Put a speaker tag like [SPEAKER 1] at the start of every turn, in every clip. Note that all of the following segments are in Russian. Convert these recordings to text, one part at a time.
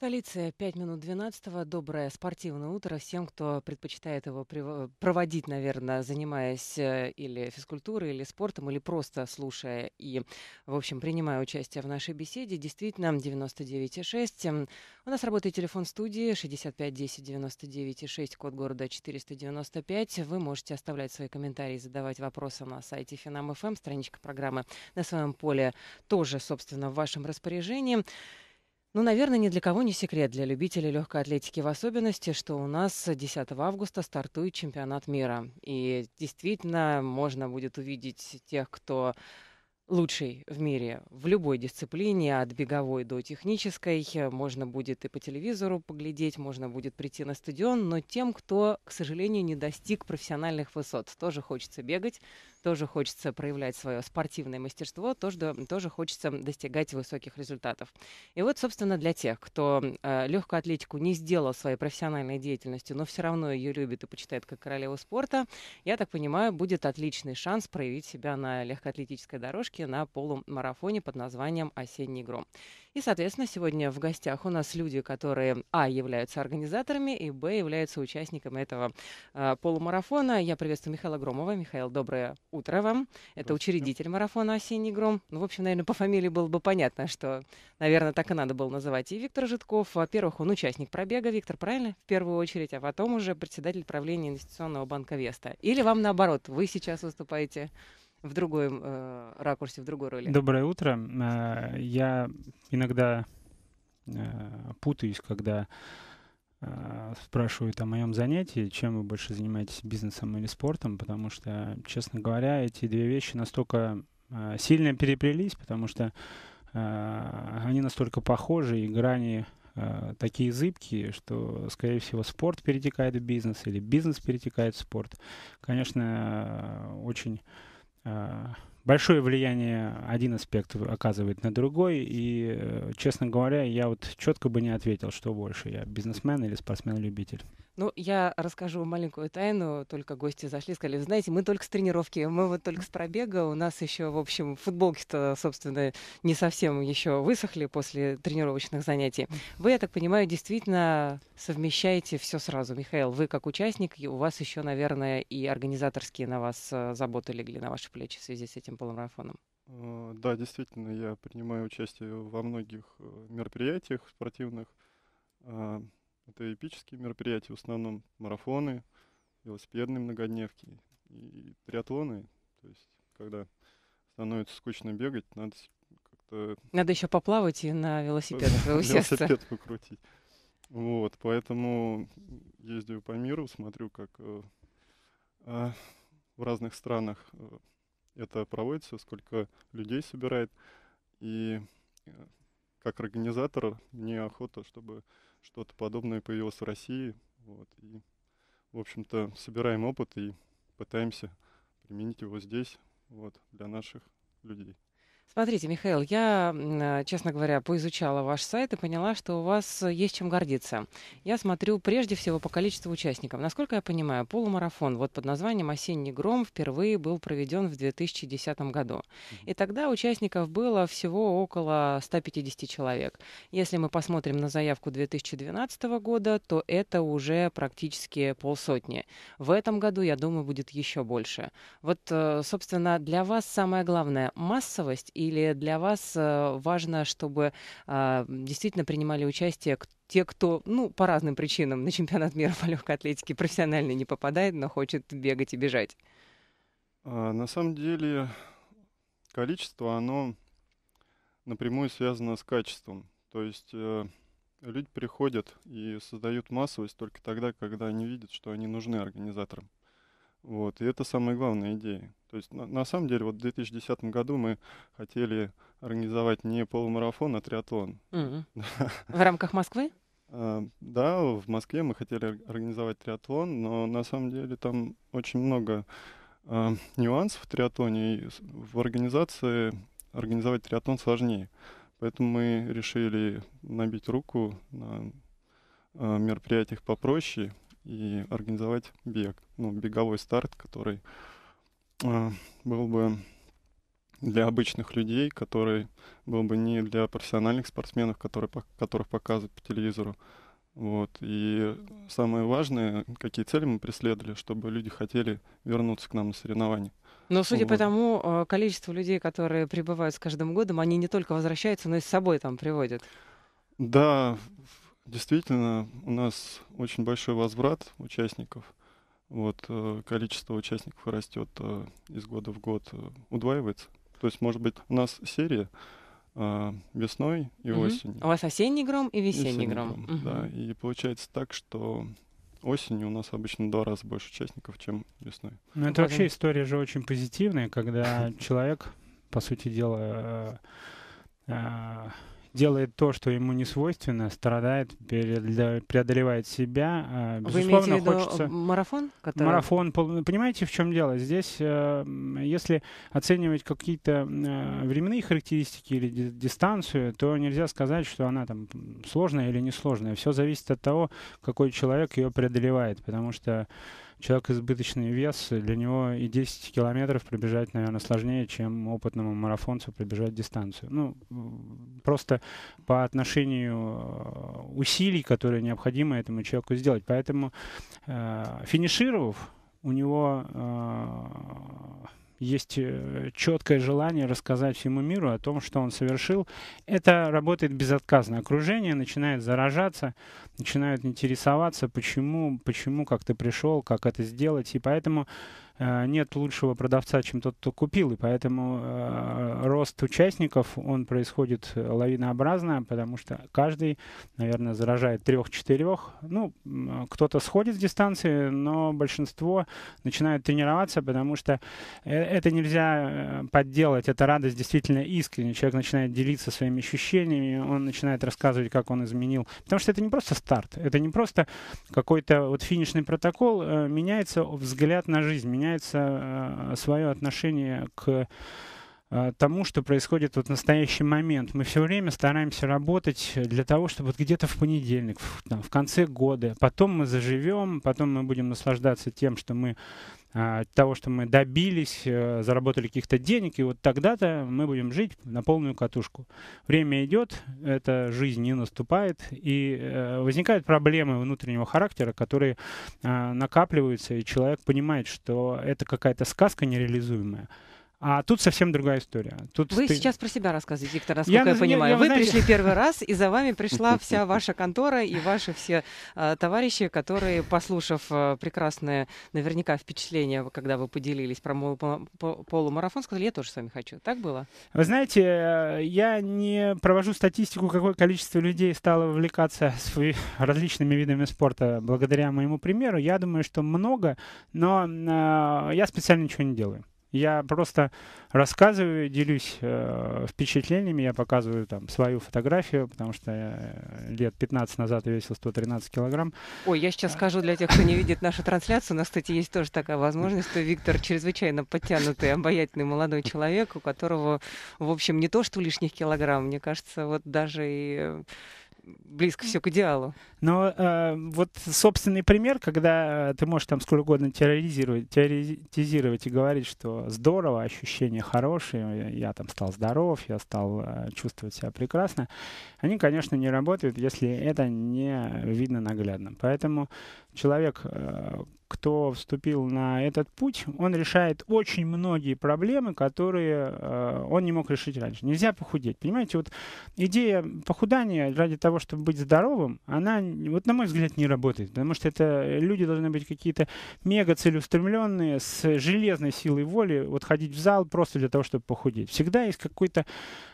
[SPEAKER 1] Столица 5 минут 12 Доброе спортивное утро всем, кто предпочитает его проводить, наверное, занимаясь э, или физкультурой, или спортом, или просто слушая и, в общем, принимая участие в нашей беседе. Действительно, 99,6. Эм, у нас работает телефон студии 65 10 99 6, код города 495. Вы можете оставлять свои комментарии, задавать вопросы на сайте Финам.ФМ. Эм. Страничка программы на своем поле тоже, собственно, в вашем распоряжении. Ну, наверное, ни для кого не секрет, для любителей легкой атлетики в особенности, что у нас 10 августа стартует чемпионат мира. И действительно можно будет увидеть тех, кто лучший в мире в любой дисциплине, от беговой до технической. Можно будет и по телевизору поглядеть, можно будет прийти на стадион, но тем, кто, к сожалению, не достиг профессиональных высот, тоже хочется бегать, тоже хочется проявлять свое спортивное мастерство, тоже, тоже хочется достигать высоких результатов. И вот, собственно, для тех, кто э, легкую атлетику не сделал своей профессиональной деятельностью, но все равно ее любит и почитает как королеву спорта, я так понимаю, будет отличный шанс проявить себя на легкоатлетической дорожке на полумарафоне под названием «Осенний гром». И, соответственно, сегодня в гостях у нас люди, которые, а, являются организаторами, и, б, являются участниками этого э, полумарафона. Я приветствую Михаила Громова. Михаил, доброе утро вам. Это учредитель марафона «Осенний гром». Ну, в общем, наверное, по фамилии было бы понятно, что, наверное, так и надо было называть. И Виктор Житков, во-первых, он участник пробега, Виктор, правильно? В первую очередь, а потом уже председатель правления инвестиционного банка «Веста». Или вам наоборот, вы сейчас выступаете в другой э, ракурсе, в другой роли. Доброе
[SPEAKER 2] утро. Э, я иногда э, путаюсь, когда э, спрашивают о моем занятии, чем вы больше занимаетесь бизнесом или спортом, потому что, честно говоря, эти две вещи настолько сильно переплелись, потому что они настолько похожи и грани такие зыбкие, что, скорее всего, спорт перетекает в бизнес или бизнес перетекает в спорт. Конечно, очень Э, большое влияние один аспект оказывает на другой. И, э, честно говоря, я вот четко бы не ответил, что больше, я бизнесмен или спортсмен-любитель.
[SPEAKER 1] Ну, я расскажу маленькую тайну. Только гости зашли, сказали, знаете, мы только с тренировки, мы вот только с пробега. У нас еще, в общем, футболки-то, собственно, не совсем еще высохли после тренировочных занятий. Вы, я так понимаю, действительно совмещаете все сразу. Михаил, вы как участник, и у вас еще, наверное, и организаторские на вас э, заботы легли на ваши плечи в связи с этим полумарафоном.
[SPEAKER 3] Э, да, действительно, я принимаю участие во многих э, мероприятиях спортивных. Это эпические мероприятия, в основном марафоны, велосипедные многодневки и триатлоны. То есть, когда становится скучно бегать, надо как-то...
[SPEAKER 1] Надо еще поплавать и на велосипедах Велосипед
[SPEAKER 3] покрутить. Вот, поэтому ездию по миру, смотрю, как э, э, в разных странах э, это проводится, сколько людей собирает. И э, как организатор мне охота, чтобы что-то подобное появилось в России. Вот, и, в общем-то, собираем опыт и пытаемся применить его здесь, вот, для наших людей.
[SPEAKER 1] Смотрите, Михаил, я, э, честно говоря, поизучала ваш сайт и поняла, что у вас э, есть чем гордиться. Я смотрю прежде всего по количеству участников. Насколько я понимаю, полумарафон вот под названием «Осенний гром» впервые был проведен в 2010 году. И тогда участников было всего около 150 человек. Если мы посмотрим на заявку 2012 года, то это уже практически полсотни. В этом году, я думаю, будет еще больше. Вот, э, собственно, для вас самое главное – массовость или для вас э, важно, чтобы а, действительно принимали участие те, кто, ну, по разным причинам на чемпионат мира по легкой атлетике профессионально не попадает, но хочет бегать и бежать? А, на самом деле количество,
[SPEAKER 3] оно напрямую связано с качеством. То есть э, люди приходят и создают массовость только тогда, когда они видят, что они нужны организаторам. Вот. И это самая главная идея. То есть на, на самом деле вот в 2010 году мы хотели организовать не полумарафон, а триатлон.
[SPEAKER 1] В рамках Москвы?
[SPEAKER 3] А, да, в Москве мы хотели организовать триатлон, но на самом деле там очень много а, нюансов в триатлоне. в организации организовать триатлон сложнее. Поэтому мы решили набить руку на а, мероприятиях попроще и организовать бег, ну, беговой старт, который а, был бы для обычных людей, который был бы не для профессиональных спортсменов, которые, которых показывают по телевизору. Вот. И самое важное, какие цели мы преследовали, чтобы люди хотели вернуться к нам на соревнования. Но судя вот. по
[SPEAKER 1] тому, а, количество людей, которые прибывают с каждым годом, они не только возвращаются, но и с собой там приводят.
[SPEAKER 3] Да, действительно, у нас очень большой возврат участников. Вот, э, количество участников растет э, из года в год, э, удваивается. То есть, может быть, у нас серия весной и угу. осенью. А у вас осенний гром и весенний, весенний гром. гром угу. Да, и получается так, что осенью у нас обычно два раза больше участников, чем весной. Ну, это вообще
[SPEAKER 2] история же очень позитивная, когда человек, по сути дела, делает то, что ему не свойственно, страдает, преодолевает себя. Вы а, Безусловно, Вы имеете в виду э, марафон? Который... Марафон. Понимаете, в чем дело? Здесь, э, если оценивать какие-то э, временные характеристики или дистанцию, то нельзя сказать, что она там сложная или несложная. Все зависит от того, какой человек ее преодолевает, потому что человек избыточный вес, для него и 10 километров пробежать, наверное, сложнее, чем опытному марафонцу пробежать дистанцию. Ну, просто по отношению э, усилий, которые необходимо этому человеку сделать. Поэтому э, финишировав, у него э, есть э, четкое желание рассказать всему миру о том, что он совершил. Это работает безотказно. Окружение начинает заражаться, начинают интересоваться, почему, почему как ты пришел, как это сделать. И поэтому Э, нет лучшего продавца, чем тот, кто купил, и поэтому э, рост участников, он происходит э, лавинообразно, потому что каждый, наверное, заражает трех-четырех. Ну, кто-то сходит с дистанции, но большинство начинают тренироваться, потому что это нельзя подделать, это радость действительно искренняя. Человек начинает делиться своими ощущениями, он начинает рассказывать, как он изменил. Потому что это не просто старт, это не просто какой-то вот финишный протокол, меняется взгляд на жизнь, меняется меняется э, свое отношение к Э, тому, что происходит вот в настоящий момент. Мы все время стараемся работать для того, чтобы вот где-то в понедельник, в, там, в конце года, потом мы заживем, потом мы будем наслаждаться тем, что мы э, того, что мы добились, э, заработали каких-то денег, и вот тогда-то мы будем жить на полную катушку. Время идет, эта жизнь не наступает, и возникают проблемы внутреннего характера, которые накапливаются, и человек понимает, что это какая-то сказка нереализуемая. А тут совсем другая история. Тут вы ты... сейчас
[SPEAKER 1] про себя рассказываете, Виктор, насколько я, я понимаю. Я, я, вы знаете... пришли первый раз, и за вами пришла вся ваша контора и ваши все э, товарищи, которые, послушав э, прекрасное, наверняка, впечатление, когда вы поделились про мол, по, полумарафон, сказали, я тоже с вами хочу. Так было? Вы
[SPEAKER 2] знаете, э, я не провожу статистику, какое количество людей стало вовлекаться свои, различными видами спорта благодаря моему примеру. Я думаю, что много, но э, я специально ничего не делаю. Я просто рассказываю, делюсь э, впечатлениями, я показываю там свою фотографию, потому что я э, лет 15 назад я весил 113 килограмм.
[SPEAKER 1] Ой, я сейчас а. скажу для тех, кто не видит нашу трансляцию, у нас, кстати, есть тоже такая возможность, что Виктор чрезвычайно подтянутый, обаятельный молодой человек, у которого, в общем, не то что лишних килограмм, мне кажется, вот даже и э, близко все к идеалу.
[SPEAKER 2] Но э, вот собственный пример, когда э, ты можешь там сколько угодно терроризировать, терроризировать и говорить, что здорово, ощущения хорошие, э, я там стал здоров, я стал э, чувствовать себя прекрасно, они, конечно, не работают, если это не видно наглядно. Поэтому человек, э, кто вступил на этот путь, он решает очень многие проблемы, которые э, он не мог решить раньше. Нельзя похудеть. Понимаете, вот идея похудания ради того, чтобы быть здоровым, она, вот на мой взгляд, не работает. Потому что это люди должны быть какие-то мега целеустремленные, с железной силой воли, вот ходить в зал просто для того, чтобы похудеть. Всегда есть какой-то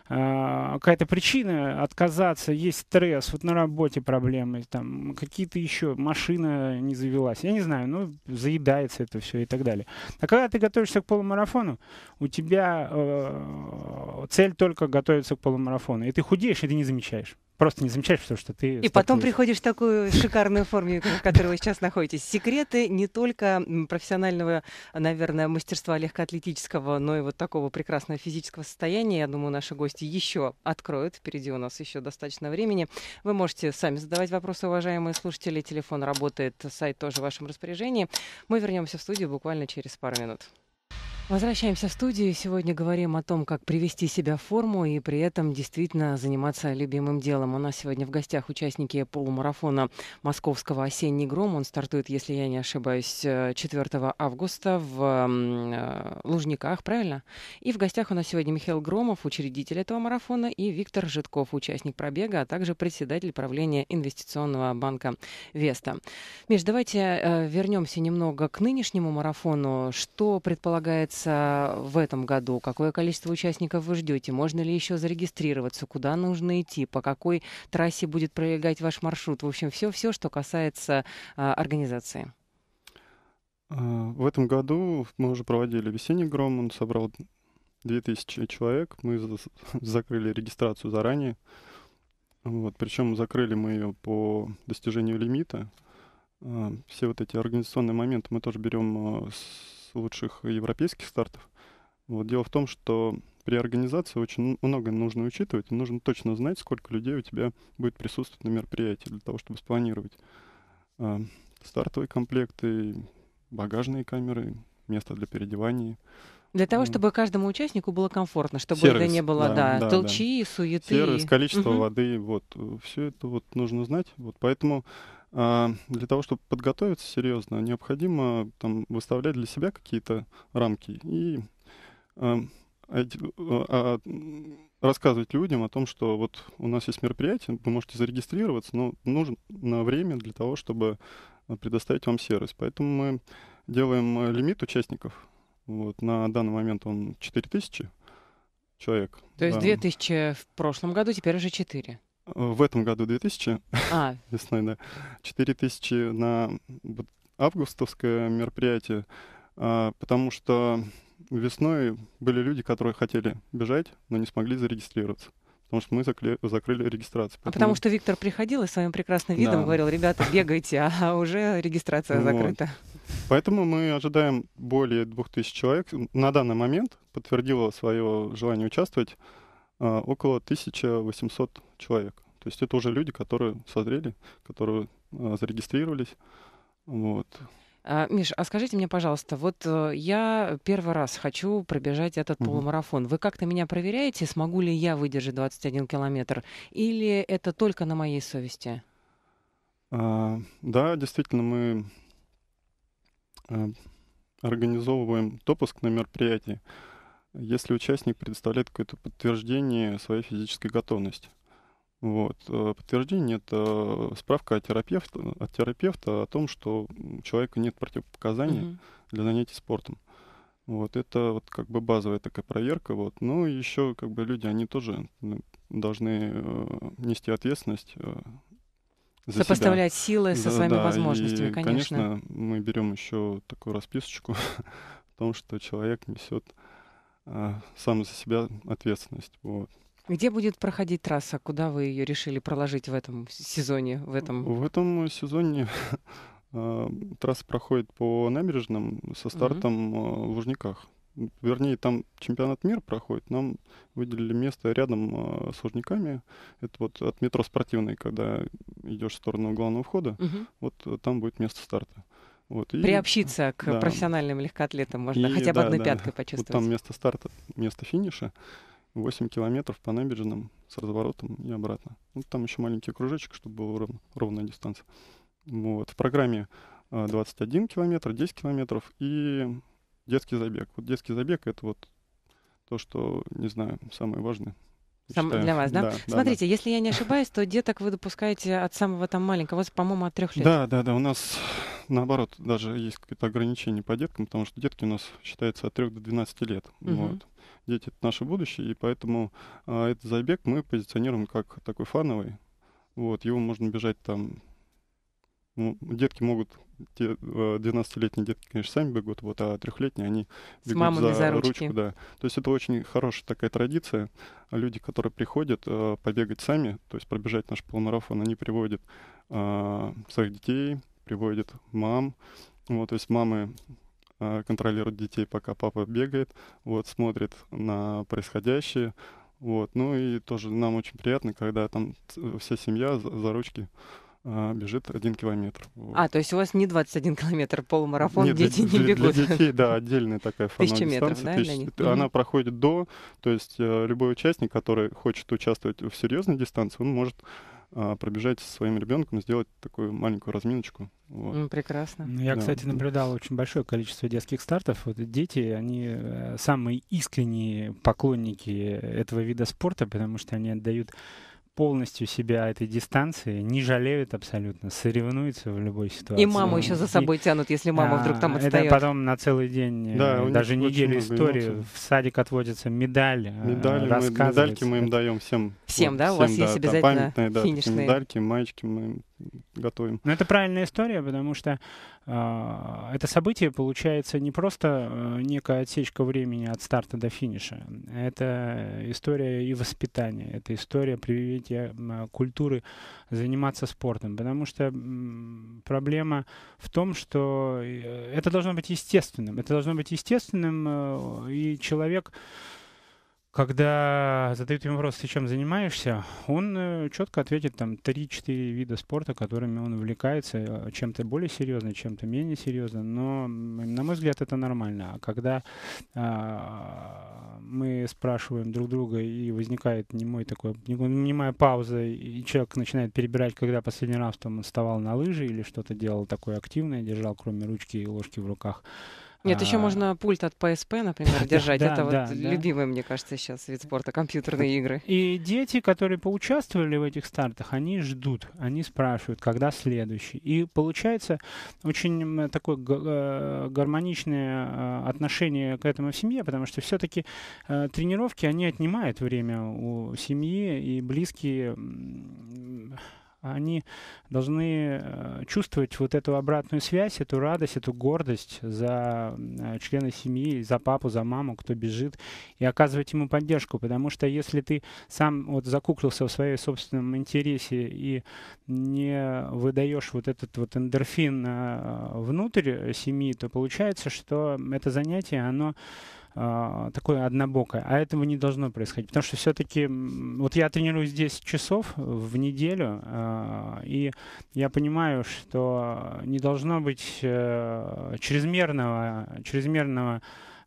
[SPEAKER 2] э, какая-то причина отказаться, есть стресс, вот на работе проблемы, там какие-то еще, машина не завелась. Я не знаю, ну, заедается это все и так далее. А когда ты готовишься к полумарафону, у тебя э, цель только готовиться к полумарафону. И ты худеешь, и ты не замечаешь просто не замечаешь, потому что ты... И потом приходишь
[SPEAKER 1] в такую шикарную форму, в которой вы сейчас находитесь. Секреты не только профессионального, наверное, мастерства легкоатлетического, но и вот такого прекрасного физического состояния, я думаю, наши гости еще откроют. Впереди у нас еще достаточно времени. Вы можете сами задавать вопросы, уважаемые слушатели. Телефон работает, сайт тоже в вашем распоряжении. Мы вернемся в студию буквально через пару минут. Возвращаемся в студию. Сегодня говорим о том, как привести себя в форму и при этом действительно заниматься любимым делом. У нас сегодня в гостях участники полумарафона московского «Осенний гром». Он стартует, если я не ошибаюсь, 4 э, августа в э, Лужниках, правильно? И в гостях у нас сегодня Михаил Громов, учредитель этого марафона, и Виктор Житков, участник пробега, а также председатель правления инвестиционного банка «Веста». Миш, давайте э, вернемся немного к нынешнему марафону. Что предполагает ожидается в этом году? Какое количество участников вы ждете? Можно ли еще зарегистрироваться? Куда нужно идти? По какой трассе будет пролегать ваш маршрут? В общем, все-все, что касается а, организации.
[SPEAKER 3] А, в этом году мы уже проводили весенний гром, он собрал 2000 человек, мы закрыли регистрацию заранее. Вот, причем закрыли мы ее по достижению лимита. А, все вот эти организационные моменты мы тоже берем а, с лучших европейских стартов. Вот дело в том, что при организации очень много нужно учитывать, и нужно точно знать, сколько людей у тебя будет присутствовать на мероприятии для того, чтобы спланировать э, стартовые комплекты, багажные камеры, место для переодевания. Для того, чтобы
[SPEAKER 1] каждому участнику было комфортно, чтобы Сервис, это не было да, да, да, толчи, да. суеты. Сервис, количество угу.
[SPEAKER 3] воды, вот все это вот нужно знать. Вот поэтому а, для того, чтобы подготовиться серьезно, необходимо там, выставлять для себя какие-то рамки и э, э, рассказывать людям о том, что вот у нас есть мероприятие, вы можете зарегистрироваться, но нужно время для того, чтобы предоставить вам сервис. Поэтому мы делаем лимит участников. Вот, на данный момент он 4000 человек. То есть да.
[SPEAKER 1] 2000 в прошлом году, теперь уже 4.
[SPEAKER 3] Э, в этом году 2000, а. весной, да. 4000 на августовское мероприятие, а, потому что весной были люди, которые хотели бежать, но не смогли зарегистрироваться. Потому что мы закли, закрыли регистрацию. А Поэтому... А потому
[SPEAKER 1] что Виктор приходил и своим прекрасным видом да. говорил, ребята, бегайте, а, а уже регистрация закрыта.
[SPEAKER 3] Поэтому мы ожидаем более 2000 человек. На данный момент подтвердило свое желание участвовать около 1800 человек. То есть это уже люди, которые созрели, которые э, зарегистрировались. Вот.
[SPEAKER 1] А, Миш, а скажите мне, пожалуйста, вот э, я первый раз хочу пробежать этот угу. полумарафон. Вы как-то меня проверяете, смогу ли я выдержать 21 километр? Или это только на моей совести?
[SPEAKER 3] А, да, действительно, мы а, организовываем допуск на мероприятии, если участник предоставляет какое-то подтверждение своей физической готовности. Вот. Э, подтверждение — это справка от терапевта, от терапевта о том, что у человека нет противопоказаний угу. для занятий спортом. Вот. Это вот как бы базовая такая проверка. Вот. Но ну, еще как бы люди, они тоже ну, должны э, нести ответственность э, за Сопоставлять себя. силы со да, своими да, возможностями, и, конечно. Конечно, мы берем еще такую расписочку о том, что человек несет э, сам за себя ответственность. Вот.
[SPEAKER 1] Где будет проходить трасса? Куда вы ее решили проложить в этом сезоне? В этом,
[SPEAKER 3] в этом сезоне э, трасса проходит по набережным со стартом э, в Лужниках. Вернее, там чемпионат мира проходит. Нам выделили место рядом э, с Лужниками. Это вот от метро спортивной, когда идешь в сторону главного входа. Вот там будет место старта. Вот, и, Приобщиться к да. профессиональным легкоатлетам можно и, хотя бы да, одной да, пяткой почувствовать. Вот там место старта, место финиша. 8 километров по набережным с разворотом и обратно. Ну, там еще маленький кружочек, чтобы была ровно, ровная дистанция. Вот. В программе 21 э, километр, 10 километров и детский забег. Вот детский забег — это вот то, что, не знаю, самое важное. Сам, для вас, да? да Смотрите,
[SPEAKER 1] да, да. если я не ошибаюсь, то деток вы допускаете от самого там маленького, по-моему, от трех лет. Да,
[SPEAKER 3] да, да. У нас наоборот даже есть какие-то ограничения по деткам, потому что детки у нас считаются от 3 до 12 лет. Угу. Вот дети — это наше будущее, и поэтому э, этот забег мы позиционируем как такой фановый. Вот, его можно бежать там... Ну, детки могут, те, 12-летние э, детки, конечно, сами бегут, вот, а трехлетние они бегут за, за ручки. ручку. Да. То есть это очень хорошая такая традиция. Люди, которые приходят э, побегать сами, то есть пробежать наш полумарафон, они приводят э, своих детей, приводят мам. Вот, то есть мамы Э, контролирует детей, пока папа бегает, вот, смотрит на происходящее, вот, ну и тоже нам очень приятно, когда там э, вся семья за, за ручки а, бежит один километр. Вот.
[SPEAKER 1] А, то есть у вас не 21 километр полумарафон, Нет, дети для, не бегут. Для детей, да, отдельная такая фанат дистанция. Да, тысяч, она mm-hmm.
[SPEAKER 3] проходит до, то есть э, любой участник, который хочет участвовать в серьезной дистанции, он может а, пробежать со своим ребенком, сделать такую маленькую разминочку. Вот. Ну, прекрасно. Я, да. кстати,
[SPEAKER 2] наблюдал очень большое количество детских стартов. Вот дети, они э, самые искренние поклонники этого вида спорта, потому что они отдают полностью себя этой дистанции, не жалеют абсолютно, соревнуются в любой
[SPEAKER 1] ситуации. И маму еще за собой и, тянут, если мама а, вдруг там отстает. Это потом
[SPEAKER 2] на целый день, э, да, даже неделю истории, в садик отводятся медали, э, медали мы, Медальки мы им даем всем. Всем, вот, да? Всем, у вас да, есть обязательно да, памятные, да, финишные. Медальки,
[SPEAKER 3] маечки мы им готовим.
[SPEAKER 2] Ну, это правильная история, потому что э, это событие получается не просто а, некая отсечка времени от старта до финиша. Это история и воспитания, это история привития культуры заниматься спортом. Потому что м, проблема в том, что э, это должно быть естественным. Это должно быть естественным, э, и Человек когда задают ему вопрос, ты чем занимаешься, он э, четко ответит там 3-4 вида спорта, которыми он увлекается, чем-то более серьезно, чем-то менее серьезно, но, на мой взгляд, это нормально. А когда а, мы спрашиваем друг друга и возникает немой такой, немая пауза, и человек начинает перебирать, когда последний раз там он вставал на лыжи или что-то делал такое активное, держал кроме ручки и ложки в руках, нет, еще а.
[SPEAKER 1] можно пульт от PSP, например, держать. Это вот да, любимый, мне кажется, сейчас вид спорта, компьютерные игры.
[SPEAKER 2] И дети, которые поучаствовали в этих стартах, они ждут, они спрашивают, когда следующий. И получается очень такое э, гармоничное э, отношение к этому в семье, потому что все-таки э, тренировки, они отнимают время у семьи, и близкие они должны э, чувствовать вот эту обратную связь, эту радость, эту гордость за э, члена семьи, за папу, за маму, кто бежит, и оказывать ему поддержку. Потому что если ты сам вот закуклился в своей собственном интересе и не выдаешь вот этот вот эндорфин э, внутрь семьи, то получается, что это занятие, оно а, такое однобокое. А этого не должно происходить, потому что все-таки вот я тренируюсь 10 часов в неделю, а, и я понимаю, что не должно быть э, чрезмерного, чрезмерного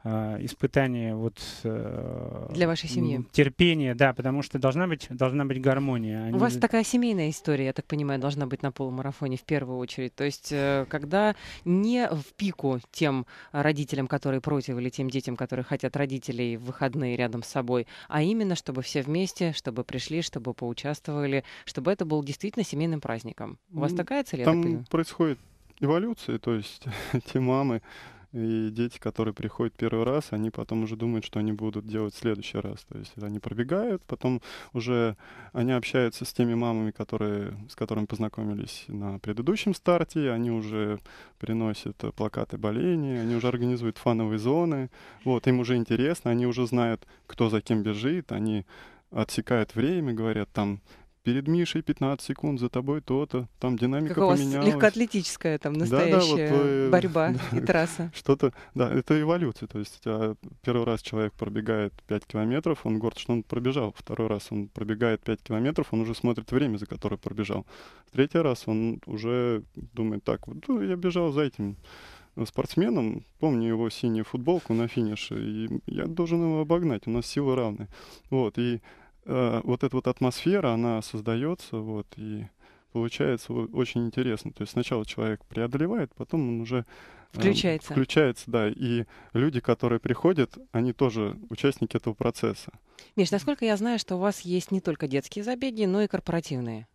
[SPEAKER 2] Э, испытание вот э, для вашей семьи терпение да потому что должна быть должна быть гармония Они... А у вас
[SPEAKER 1] такая семейная история я так понимаю должна быть на полумарафоне в первую очередь то есть э, когда не в пику тем родителям которые против или тем детям которые хотят родителей в выходные рядом с собой а именно чтобы все вместе чтобы пришли чтобы поучаствовали чтобы это был действительно семейным праздником у вас такая цель там
[SPEAKER 3] происходит эволюция то есть те мамы и дети, которые приходят первый раз, они потом уже думают, что они будут делать в следующий раз. То есть они пробегают, потом уже они общаются с теми мамами, которые, с которыми познакомились на предыдущем старте, они уже приносят э, плакаты боления, они уже организуют фановые зоны. Вот, им уже интересно, они уже знают, кто за кем бежит, они отсекают время, говорят, там перед Мишей 15 секунд, за тобой то-то, там динамика как у вас легкоатлетическая
[SPEAKER 1] там настоящая да, да, вот, э, борьба да, и трасса.
[SPEAKER 3] Что-то, да, это эволюция, то есть а, первый раз человек пробегает 5 километров, он горд, что он пробежал, второй раз он пробегает 5 километров, он уже смотрит время, за которое пробежал, третий раз он уже думает, так, вот ну, я бежал за этим э, спортсменом, помню его синюю футболку на финише, и я должен его обогнать, у нас силы равны. Вот, и Э, вот эта вот атмосфера, она создается, вот, и получается очень интересно. То есть сначала человек преодолевает, потом он уже эм, включается. Э, включается, да. И люди, которые приходят, они тоже участники этого процесса.
[SPEAKER 1] Миш, насколько я знаю, что у вас есть не только детские забеги, но и корпоративные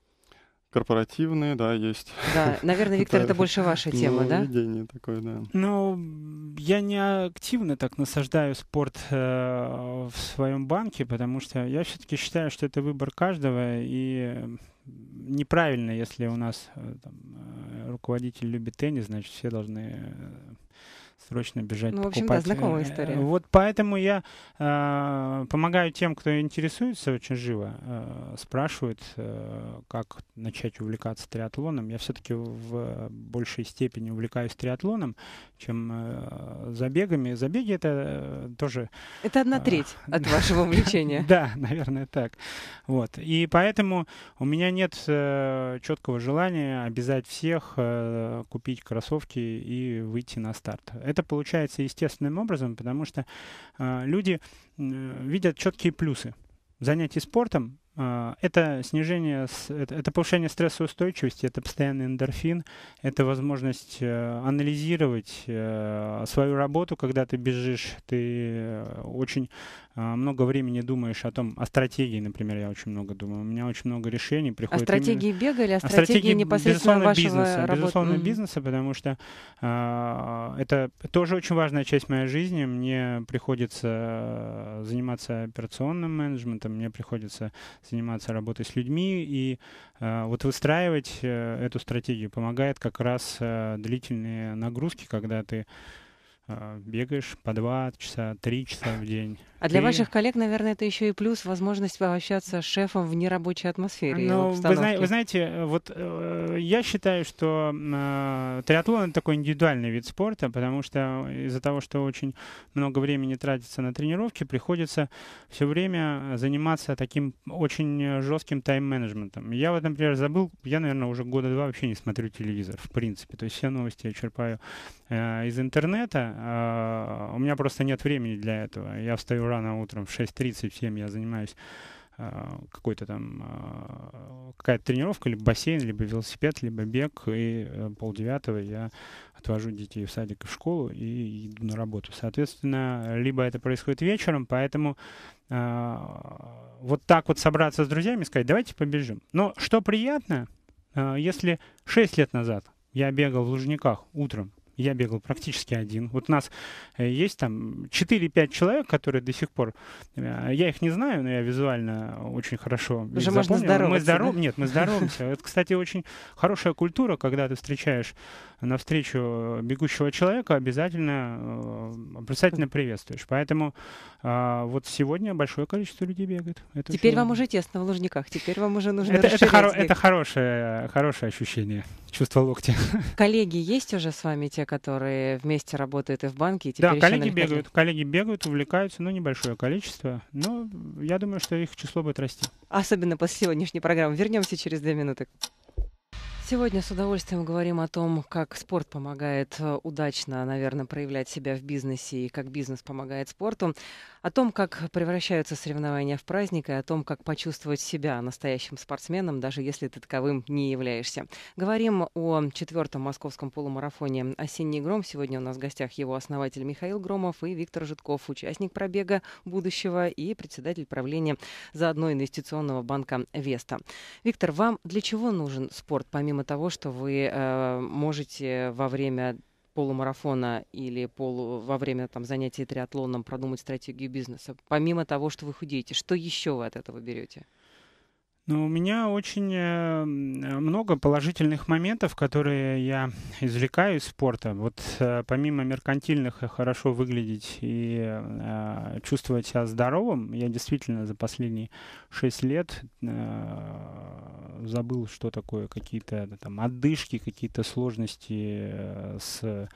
[SPEAKER 3] корпоративные, да, есть. Да, наверное, Виктор, это больше ваша ну, тема, да? Видение такое, да.
[SPEAKER 1] Ну, я
[SPEAKER 2] не активно так насаждаю спорт э, в своем банке, потому что я все-таки считаю, что это выбор каждого, и неправильно, если у нас э, э, руководитель любит теннис, значит, все должны срочно бежать ну, в общем, покупать. Да, знакомая э, история. Вот поэтому я э, помогаю тем, кто интересуется очень живо, э, спрашивает, э, как начать увлекаться триатлоном. Я все-таки в большей степени увлекаюсь триатлоном, чем э, забегами. Забеги это э, тоже... Это одна э, треть э, от вашего увлечения. Да, наверное, так. Вот. И поэтому у меня нет четкого желания обязать всех купить кроссовки и выйти на старт. Это это получается естественным образом, потому что э, люди э, видят четкие плюсы. Занятий спортом э, это снижение, это, это повышение стрессоустойчивости, это постоянный эндорфин, это возможность э, анализировать э, свою работу, когда ты бежишь, ты э, очень а, много времени думаешь о том, о стратегии, например, я очень много думаю. У меня очень много решений приходит. О стратегии именно... бега или о стратегии, о стратегии непосредственно вашего бизнеса, работы? Безусловно, mm-hmm. бизнеса, потому что э, это тоже очень важная часть моей жизни. Мне приходится заниматься операционным менеджментом, мне приходится заниматься работой с людьми, и э, вот выстраивать э, эту стратегию помогает как раз э, длительные нагрузки, когда ты Э, бегаешь по два часа, три часа в день. А для и... ваших
[SPEAKER 1] коллег, наверное, это еще и плюс возможность пообщаться с шефом в нерабочей атмосфере. Ну, вы, зна- вы
[SPEAKER 2] знаете, э, вот э, я считаю, что э, триатлон это такой индивидуальный вид спорта, потому что из-за того, что очень много времени тратится на тренировки, приходится все время заниматься таким очень жестким тайм-менеджментом. Я вот, например, забыл, я, наверное, уже года два вообще не смотрю телевизор, в принципе. То есть все новости я черпаю Э, из интернета. А, у меня просто нет времени для этого. Я встаю рано утром, в 6.30, в 7 я занимаюсь а, какой-то там а, какая-то тренировка, либо бассейн, либо велосипед, либо бег, и э, полдевятого я отвожу детей в садик и в школу и иду на работу. Соответственно, либо это происходит вечером, поэтому вот так вот собраться с друзьями и сказать, давайте побежим. Но что приятно, если 6 лет назад я бегал в Лужниках утром, я бегал практически один. Вот у нас э, есть там 4-5 человек, которые до сих пор... Э, я их не знаю, но я визуально очень хорошо Уже их можно запомнил. Мы здоров... да? Нет, мы здороваемся. Это, кстати, очень хорошая культура, когда ты встречаешь навстречу бегущего человека, обязательно, э, обязательно приветствуешь. Поэтому вот сегодня большое количество людей бегает. Это теперь очень... вам
[SPEAKER 1] уже тесно в Лужниках, теперь вам уже нужно это, это, хоро... это хорошее,
[SPEAKER 2] хорошее ощущение, чувство локтя.
[SPEAKER 1] Коллеги есть уже с вами те, вообще, которые вместе работают и в банке, и теперь Да, коллеги наверняка... бегают,
[SPEAKER 2] коллеги бегают, увлекаются, но ну, небольшое количество. Но я думаю, что их число
[SPEAKER 1] будет расти. Особенно после сегодняшней программы. Вернемся через две минуты. Сегодня с удовольствием говорим о том, как спорт помогает э, удачно, наверное, проявлять себя в бизнесе и как бизнес помогает спорту. О том, как превращаются соревнования в праздник и о том, как почувствовать себя настоящим спортсменом, даже если ты таковым не являешься. Говорим о четвертом московском полумарафоне «Осенний гром». Сегодня у нас в гостях его основатель Михаил Громов и Виктор Житков, участник пробега будущего и председатель правления заодно инвестиционного банка «Веста». Виктор, вам для чего нужен спорт, помимо того, что вы э, можете во время полумарафона или полу, во время там, занятий триатлоном продумать стратегию бизнеса, помимо того, что вы худеете? Что еще вы от этого берете?
[SPEAKER 2] Ну, у меня очень э, э, много положительных моментов, которые я извлекаю из спорта. Вот э, помимо меркантильных и хорошо выглядеть и э, чувствовать себя здоровым, я действительно за последние шесть лет э, забыл, что такое какие-то там отдышки, какие-то сложности с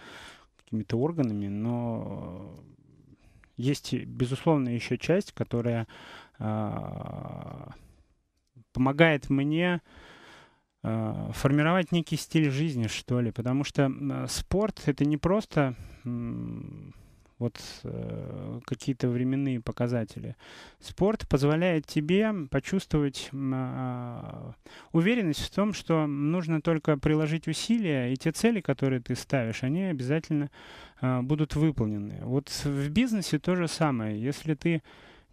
[SPEAKER 2] какими-то органами, но есть, безусловно, еще часть, которая э, помогает мне э, формировать некий стиль жизни, что ли, потому что спорт — это не просто вот э, какие-то временные показатели. Спорт позволяет тебе почувствовать э, уверенность в том, что нужно только приложить усилия, и те цели, которые ты ставишь, они обязательно э, будут выполнены. Вот в бизнесе то же самое. Если ты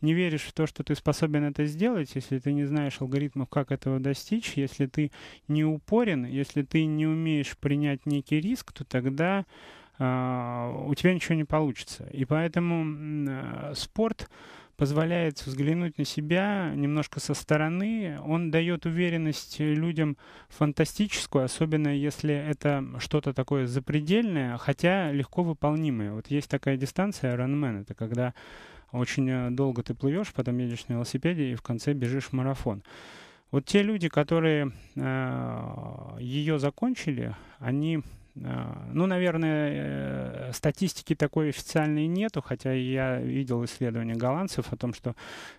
[SPEAKER 2] не веришь в то, что ты способен это сделать, если ты не знаешь алгоритмов, как этого достичь, если ты не упорен, если ты не умеешь принять некий риск, то тогда э, у тебя ничего не получится. И поэтому э, спорт позволяет взглянуть на себя немножко со стороны. Он дает уверенность людям фантастическую, особенно если это что-то такое запредельное, хотя легко выполнимое. Вот есть такая дистанция Ironman, это когда очень э, долго ты плывешь, потом едешь на велосипеде и в конце бежишь в марафон. Вот те люди, которые э, ее закончили, они, э, ну, наверное, э, статистики такой официальной нету, хотя я видел исследования голландцев о том, что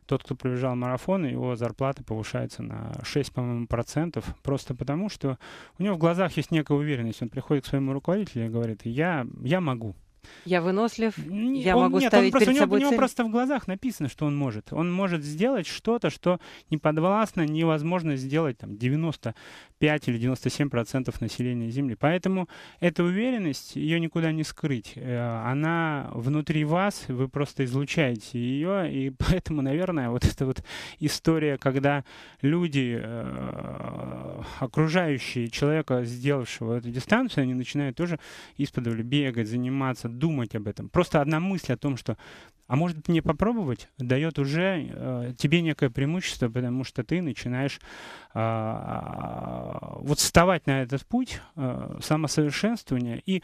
[SPEAKER 2] тот, кто пробежал марафон, его зарплата повышается на 6, по-моему, процентов, просто потому, что у него в глазах есть некая уверенность. Он приходит к своему руководителю и говорит, я, я могу.
[SPEAKER 1] Я вынослив, не, я он, могу нет, ставить он просто, перед собой у него, цель. У него просто
[SPEAKER 2] в глазах написано, что он может. Он может сделать что-то, что не подвластно, невозможно сделать там 95 или 97 процентов населения Земли. Поэтому эта уверенность, ее никуда не скрыть. Э, она внутри вас, вы просто излучаете ее, и поэтому, наверное, вот эта вот история, когда люди, э, окружающие человека, сделавшего эту дистанцию, они начинают тоже исподволь бегать, заниматься думать об этом. Просто одна мысль о том, что, а может не попробовать, дает уже э, тебе некое преимущество, потому что ты начинаешь э, вот вставать на этот путь э, самосовершенствования. И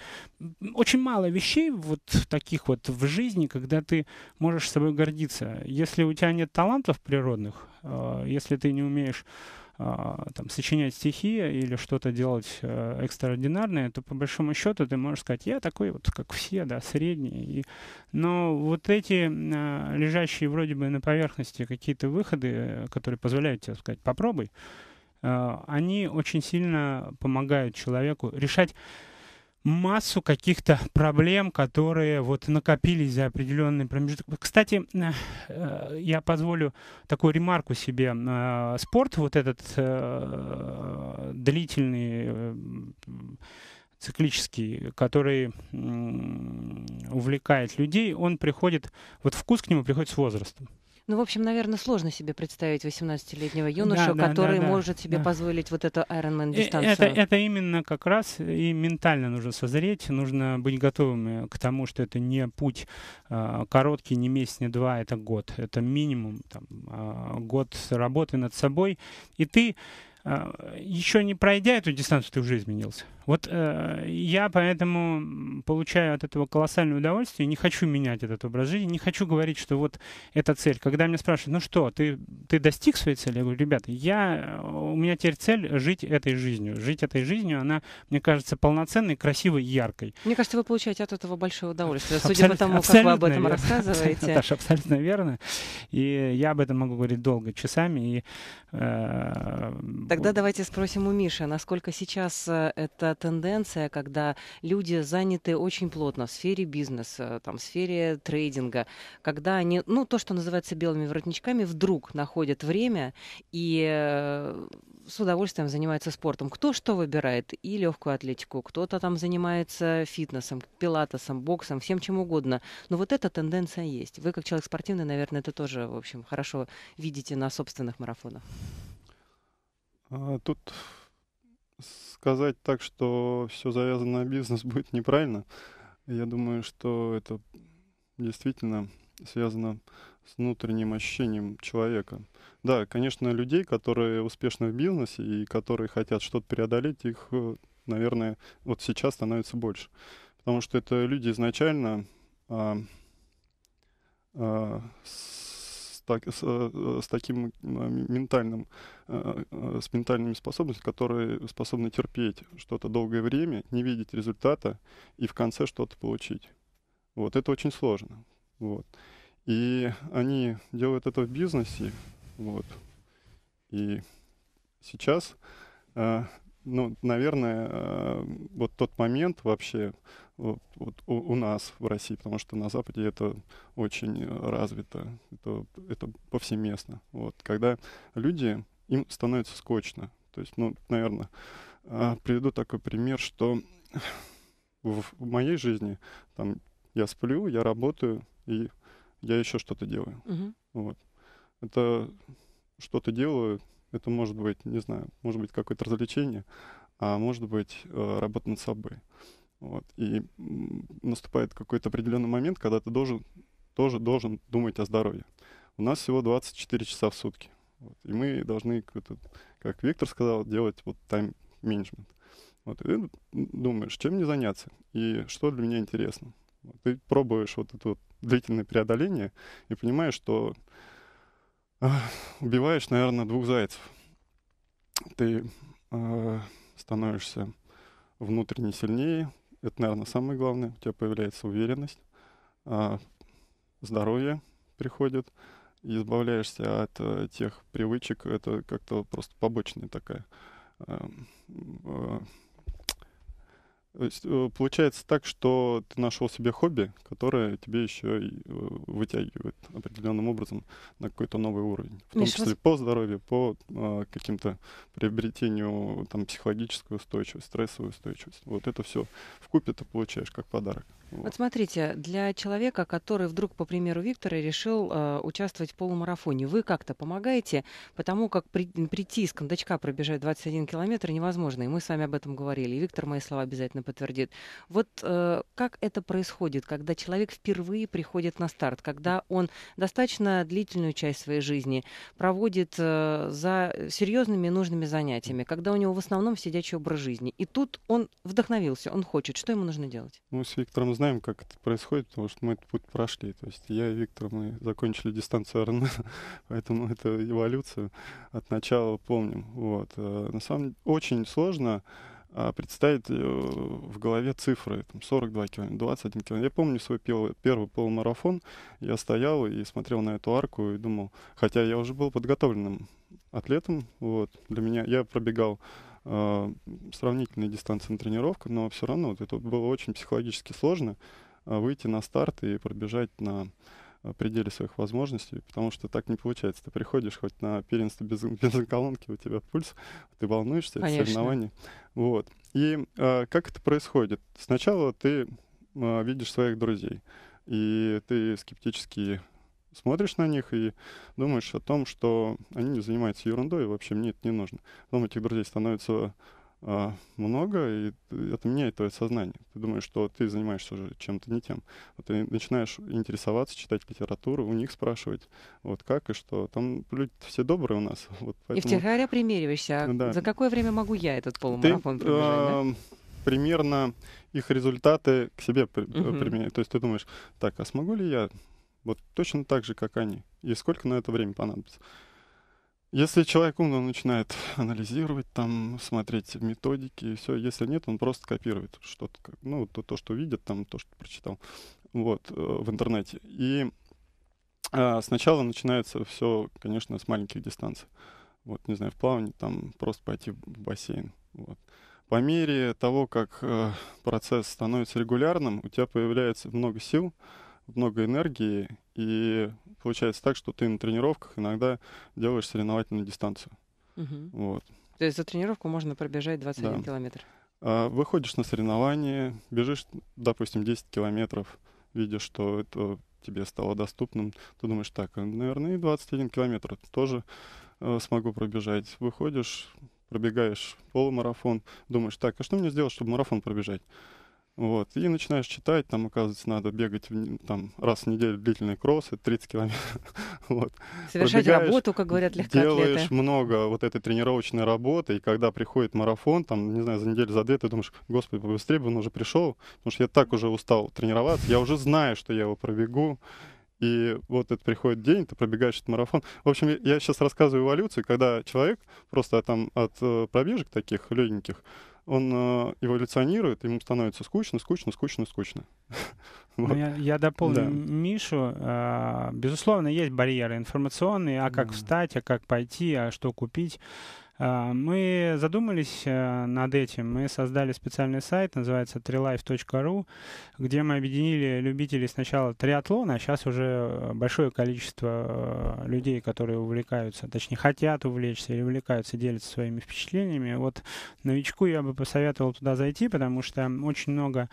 [SPEAKER 2] очень мало вещей вот таких вот в жизни, когда ты можешь собой гордиться. Если у тебя нет талантов природных, э, если ты не умеешь а, там, сочинять стихи или что-то делать э, экстраординарное, то по большому счету ты можешь сказать, я такой вот, как все, да, средний. И... Но вот эти а, лежащие вроде бы на поверхности какие-то выходы, э, которые позволяют тебе сказать, попробуй, э, они очень сильно помогают человеку решать массу каких-то проблем, которые вот накопились за определенный промежуток. Кстати, э, я позволю такую ремарку себе. Э, спорт, вот этот э, длительный циклический, который увлекает людей, он приходит, вот вкус к нему приходит с возрастом.
[SPEAKER 1] Ну, в общем, наверное, сложно себе представить 18-летнего юношу, да, да, который да, да, может себе да. позволить вот эту Ironman э, дистанцию. Это, это
[SPEAKER 2] именно как раз и ментально нужно созреть, нужно быть готовыми э, к тому, что это не путь э, короткий, не месяц, не два, это год. Это минимум там, э, год работы над собой. И ты Э, еще не пройдя эту дистанцию, ты уже изменился. Вот э, я поэтому получаю от этого колоссальное удовольствие, не хочу менять этот образ жизни, не хочу говорить, что вот эта цель. Когда меня спрашивают, ну что, ты, ты достиг своей цели? Я говорю, ребята, я, э, у меня теперь цель жить этой жизнью. Жить этой жизнью, она, мне кажется, полноценной, красивой, яркой.
[SPEAKER 1] Мне кажется, вы получаете от этого большое удовольствие, абсолютно, судя по тому, как вы об этом верно. рассказываете. Наташа,
[SPEAKER 2] абсолютно верно. И я об этом могу говорить долго, часами. И э, Тогда
[SPEAKER 1] давайте спросим у Миши, насколько сейчас э, эта тенденция, когда люди заняты очень плотно в сфере бизнеса, там, в сфере трейдинга, когда они, ну, то, что называется белыми воротничками, вдруг находят время и э, с удовольствием занимаются спортом. Кто что выбирает? И легкую атлетику, кто-то там занимается фитнесом, пилатесом, боксом, всем чем угодно. Но вот эта тенденция есть. Вы, как человек спортивный, наверное, это тоже, в общем, хорошо видите на собственных марафонах.
[SPEAKER 3] А, тут сказать так, что все завязано на бизнес будет неправильно. Я думаю, что это действительно связано с внутренним ощущением человека. Да, конечно, людей, которые успешны в бизнесе и которые хотят что-то преодолеть, их, э, наверное, вот сейчас становится больше. Потому что это люди изначально а, а, с так, с, э, с таким а, ментальным, а, а, с ментальными способностями, которые способны терпеть что-то долгое время, не видеть результата и в конце что-то получить. Вот, это очень сложно. Вот. И они делают это в бизнесе. Вот. И сейчас, ну, наверное, вот тот момент вообще вот, вот у, у нас в России, потому что на Западе это очень развито, это, это повсеместно. Вот, когда люди, им становится скучно. То есть, ну, наверное, а, приведу такой пример, что в, в моей жизни там я сплю, я работаю и я еще что-то делаю. Угу. Вот. Это что-то делаю, это может быть, не знаю, может быть какое-то развлечение, а может быть э, работа над собой. Вот. И наступает какой-то определенный момент, когда ты должен, тоже должен думать о здоровье. У нас всего 24 часа в сутки. Вот. И мы должны, как Виктор сказал, делать вот тайм-менеджмент. Вот. И ты думаешь, чем мне заняться и что для меня интересно. Вот. Ты пробуешь вот это вот длительное преодоление и понимаешь, что э, убиваешь, наверное, двух зайцев. Ты э, становишься внутренне сильнее, это, наверное, самое главное. У тебя появляется уверенность, а, здоровье приходит, избавляешься от э, тех привычек. Это как-то просто побочная такая эм, э, Э, получается так, что ты нашел себе хобби, которое тебе еще и э, вытягивает определенным образом на какой-то новый уровень. В том Миш, числе по здоровью, по а, каким-то приобретению там, психологической устойчивости, стрессовой устойчивости. Вот это все в купе ты получаешь как подарок. Вот.
[SPEAKER 1] смотрите, для человека, который вдруг, по примеру Виктора, решил э, участвовать в полумарафоне, вы как-то помогаете, потому как при, прийти из кондачка пробежать 21 километр невозможно, и мы с вами об этом говорили, и Виктор мои слова обязательно подтвердит. Вот э, как это происходит, когда человек впервые приходит на старт, когда он достаточно длительную часть своей жизни проводит э, за серьезными и нужными занятиями, когда у него в основном сидячий образ жизни, и тут он вдохновился, он хочет, что ему нужно делать?
[SPEAKER 3] Ну, с Виктором знаем, как это происходит, потому что мы этот путь прошли. То есть я и Виктор, мы закончили дистанцию Арне, поэтому эту эволюцию от начала помним. Вот. Э, на самом деле очень сложно а, представить э, в голове цифры, там, 42 километра, 21 километр. Я помню свой первый полумарафон, я стоял и смотрел на эту арку и думал, хотя я уже был подготовленным атлетом, вот, для меня, я пробегал э, сравнительная дистанция на тренировку, но все равно вот это было очень психологически сложно э, выйти на старт и пробежать на э, пределе своих возможностей, потому что так не получается. Ты приходишь хоть на первенство без бензоколонки, у тебя пульс, ты волнуешься, Конечно. это соревнование. Вот. И э, как это происходит? Сначала ты э, видишь своих друзей, и ты скептически смотришь на них и думаешь о том, что они занимаются ерундой, и вообще мне это не нужно. Потом этих друзей становится а, много, и это меняет твое сознание. Ты думаешь, что ты занимаешься уже чем-то не тем. Вот ты начинаешь интересоваться, читать литературу, у них спрашивать, вот как и что. Там люди все добрые у нас. Вот поэтому... И втихаря
[SPEAKER 1] примериваешься, а да. за какое время могу я этот полумарафон ты, пробежать,
[SPEAKER 3] да? примерно их результаты к себе при, угу. применяют. То есть ты думаешь, так, а смогу ли я вот точно так же, как они. И сколько на это время понадобится. Если человек умно начинает анализировать, там, смотреть методики и все, если нет, он просто копирует что-то, ну, то, то, что видит, там, то, что прочитал, вот, э, в интернете. И а, сначала начинается все, конечно, с маленьких дистанций. Вот, не знаю, в плавании, там, просто пойти в бассейн, вот. По мере того, как э, процесс становится регулярным, у тебя появляется много сил, много энергии, и получается так, что ты на тренировках иногда делаешь соревновательную дистанцию. Угу. Вот.
[SPEAKER 1] То есть за тренировку можно пробежать 21 да. километр?
[SPEAKER 3] А, выходишь на соревнование, бежишь, допустим, 10 километров, видишь, что это тебе стало доступным, ты думаешь, так, а, наверное, и 21 километр тоже э, смогу пробежать. Выходишь, пробегаешь полумарафон, думаешь, так, а что мне сделать, чтобы марафон пробежать? Вот, и начинаешь читать, там, оказывается, надо бегать там, раз в неделю длительные кроссы, 30 километров. вот. Совершать работу, как говорят легкоатлеты. Делаешь много вот этой тренировочной работы, и когда приходит марафон, там, не знаю, за неделю, за две, ты думаешь, господи, побыстрее бы он уже пришел, потому что я так уже устал тренироваться, я уже знаю, что я его пробегу. И вот это приходит день, ты пробегаешь этот марафон. В общем, я сейчас рассказываю эволюцию, когда человек просто там от э, пробежек таких легеньких он э, эволюционирует, ему становится скучно, скучно, скучно, скучно.
[SPEAKER 2] Ну, вот. я, я дополню да. Мишу. А, безусловно, есть барьеры информационные, а как встать, а как пойти, а что купить. А, мы задумались э, над этим. Мы создали специальный сайт, называется trilife.ru, где мы объединили любителей сначала триатлона, а сейчас уже э, большое количество э, людей, которые увлекаются, точнее хотят увлечься или увлекаются, делятся своими впечатлениями. Вот новичку я бы посоветовал туда зайти, потому что очень много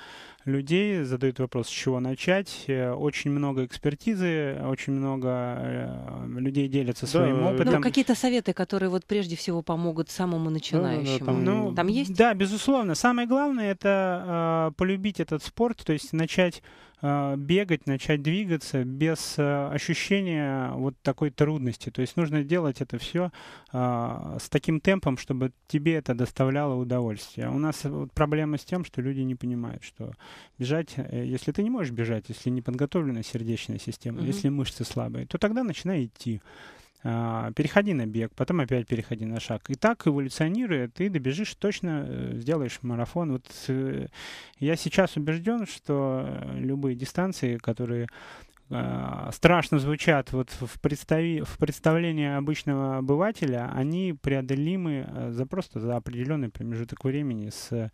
[SPEAKER 2] людей, задают вопрос, с чего начать. Э, очень много экспертизы, очень много э, людей делятся да, своим э, опытом. Ну,
[SPEAKER 1] какие-то советы, которые вот прежде всего помогут самому начинающему. Да, там, ну, там есть? Да, безусловно. Самое
[SPEAKER 2] главное это э, полюбить этот спорт, то есть начать Э, бегать, начать двигаться без э, ощущения вот такой трудности. То есть нужно делать это все а, с таким темпом, чтобы тебе это доставляло удовольствие. А у нас проблема с тем, что люди не понимают, что бежать, э, если ты не можешь бежать, если не подготовлена сердечная система, угу. если мышцы слабые, то тогда начинай идти. А, переходи на бег, потом опять переходи на шаг. И так, эволюционируя, ты добежишь точно, э, сделаешь марафон. Вот э, я сейчас убежден, что э, любые дистанции, которые Э, страшно звучат вот в, представи, в представлении обычного обывателя, они преодолимы э, за просто за определенный промежуток времени с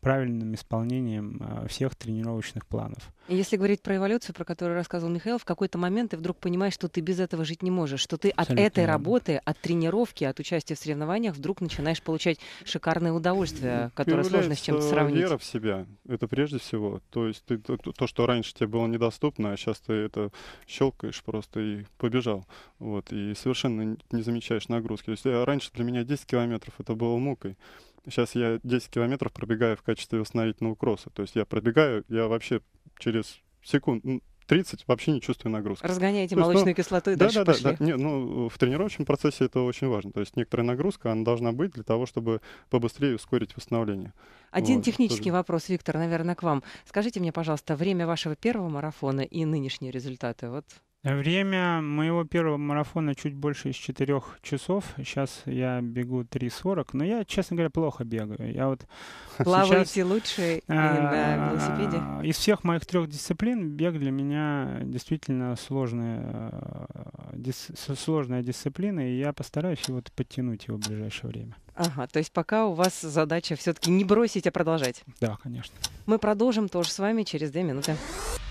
[SPEAKER 2] правильным исполнением э, всех тренировочных планов.
[SPEAKER 1] Если говорить про эволюцию, про которую рассказывал Михаил, в какой-то момент ты вдруг понимаешь, что ты без этого жить не можешь, что ты Абсолютно от этой верно. работы, от тренировки, от участия в соревнованиях вдруг начинаешь получать шикарное удовольствие, которое сложно с чем-то сравнить. Вера в
[SPEAKER 3] себя, это прежде всего. То есть ты, то, то, что раньше тебе было недоступно, а сейчас ты это это щелкаешь просто и побежал. Вот, и совершенно не замечаешь нагрузки. То есть я, э, раньше для меня 10 километров это было мукой. Сейчас я 10 километров пробегаю в качестве восстановительного кросса. То есть я пробегаю, я вообще через секунд, ну, 30 вообще не чувствую нагрузки. Разгоняете есть, ну, молочную ну, кислоту и да, дальше да, пошли. Да, да, не, ну, в тренировочном процессе это очень важно. То есть некоторая нагрузка, она должна быть для того, чтобы побыстрее ускорить восстановление. Один вот, технический тоже.
[SPEAKER 1] вопрос, Виктор, наверное, к вам. Скажите мне, пожалуйста, время вашего первого марафона и нынешние результаты, вот
[SPEAKER 2] Время моего первого марафона чуть больше из 4 часов. Сейчас я бегу 3.40, но я, честно говоря, плохо бегаю. Я вот Плаваете сейчас, лучше а, на велосипеде? Из всех моих трех дисциплин бег для меня действительно сложная, э, дис, сложная дисциплина, и я постараюсь его вот подтянуть его в ближайшее время.
[SPEAKER 1] Ага, то есть пока у вас задача все-таки не бросить, а продолжать. Да, конечно. Мы продолжим тоже с вами через две минуты.